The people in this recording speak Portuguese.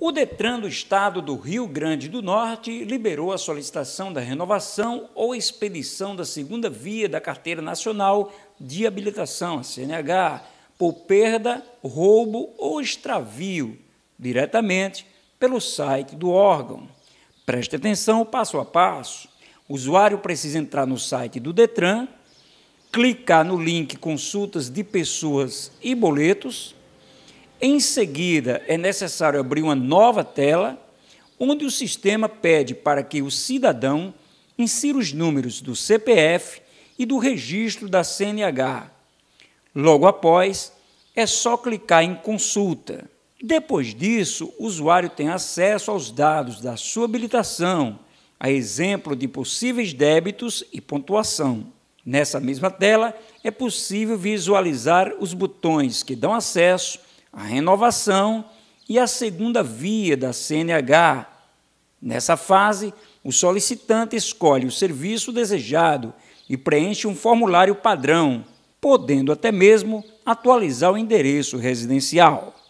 O Detran do Estado do Rio Grande do Norte liberou a solicitação da renovação ou expedição da segunda via da Carteira Nacional de Habilitação, CNH, por perda, roubo ou extravio, diretamente pelo site do órgão. Preste atenção passo a passo. O usuário precisa entrar no site do Detran, clicar no link Consultas de Pessoas e Boletos em seguida, é necessário abrir uma nova tela, onde o sistema pede para que o cidadão insira os números do CPF e do registro da CNH. Logo após, é só clicar em Consulta. Depois disso, o usuário tem acesso aos dados da sua habilitação, a exemplo de possíveis débitos e pontuação. Nessa mesma tela, é possível visualizar os botões que dão acesso a renovação e a segunda via da CNH. Nessa fase, o solicitante escolhe o serviço desejado e preenche um formulário padrão, podendo até mesmo atualizar o endereço residencial.